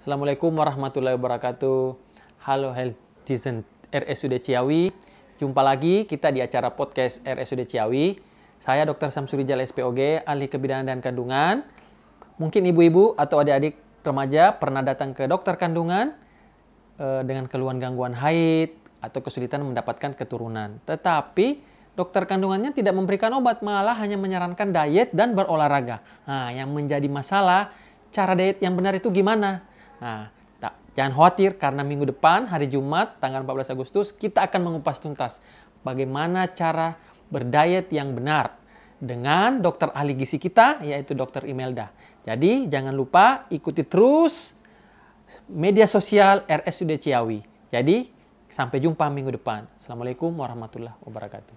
Assalamualaikum warahmatullahi wabarakatuh. Halo Healthizen RSUD Ciawi. Jumpa lagi kita di acara podcast RSUD Ciawi. Saya Dr. Samsuri Samsurijal SPOG, ahli kebidanan dan kandungan. Mungkin ibu-ibu atau adik-adik remaja pernah datang ke dokter kandungan eh, dengan keluhan gangguan haid atau kesulitan mendapatkan keturunan. Tetapi dokter kandungannya tidak memberikan obat, malah hanya menyarankan diet dan berolahraga. Nah, yang menjadi masalah, cara diet yang benar itu gimana? Nah, tak, jangan khawatir karena minggu depan hari Jumat tanggal 14 Agustus kita akan mengupas tuntas bagaimana cara berdiet yang benar dengan dokter ahli gizi kita yaitu dokter Imelda. Jadi jangan lupa ikuti terus media sosial RSUD Ciawi. Jadi sampai jumpa minggu depan. Assalamualaikum warahmatullahi wabarakatuh.